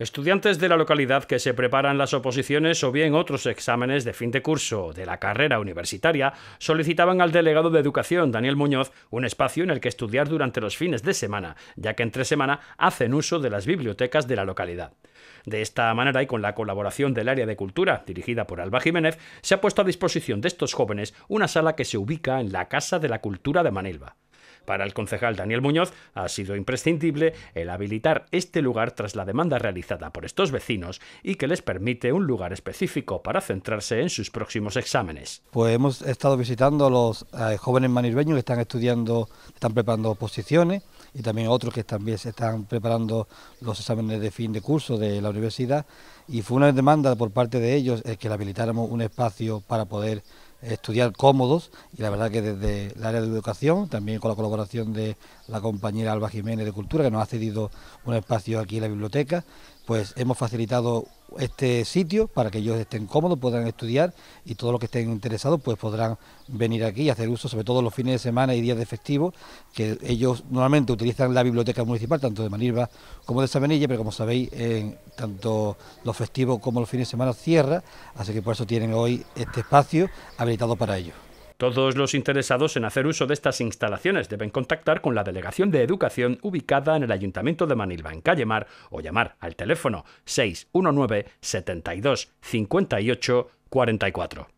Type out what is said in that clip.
Estudiantes de la localidad que se preparan las oposiciones o bien otros exámenes de fin de curso de la carrera universitaria solicitaban al delegado de Educación, Daniel Muñoz, un espacio en el que estudiar durante los fines de semana, ya que entre semana hacen uso de las bibliotecas de la localidad. De esta manera y con la colaboración del área de cultura, dirigida por Alba Jiménez, se ha puesto a disposición de estos jóvenes una sala que se ubica en la Casa de la Cultura de Manilva. Para el concejal Daniel Muñoz ha sido imprescindible el habilitar este lugar tras la demanda realizada por estos vecinos y que les permite un lugar específico para centrarse en sus próximos exámenes. Pues hemos estado visitando a los eh, jóvenes manirbeños que están estudiando, están preparando posiciones y también otros que también se están preparando los exámenes de fin de curso de la universidad. Y fue una demanda por parte de ellos que le habilitáramos un espacio para poder estudiar cómodos y la verdad que desde el área de educación, también con la colaboración de la compañera Alba Jiménez de Cultura, que nos ha cedido un espacio aquí en la biblioteca, pues hemos facilitado este sitio para que ellos estén cómodos, puedan estudiar y todos los que estén interesados pues podrán venir aquí y hacer uso, sobre todo los fines de semana y días de festivo, que ellos normalmente utilizan la biblioteca municipal, tanto de Manilva como de Sabanilla, pero como sabéis, en tanto los festivos como los fines de semana cierra, así que por eso tienen hoy este espacio habilitado para ellos. Todos los interesados en hacer uso de estas instalaciones deben contactar con la Delegación de Educación ubicada en el Ayuntamiento de Manilva, en Calle Mar, o llamar al teléfono 619 72 44.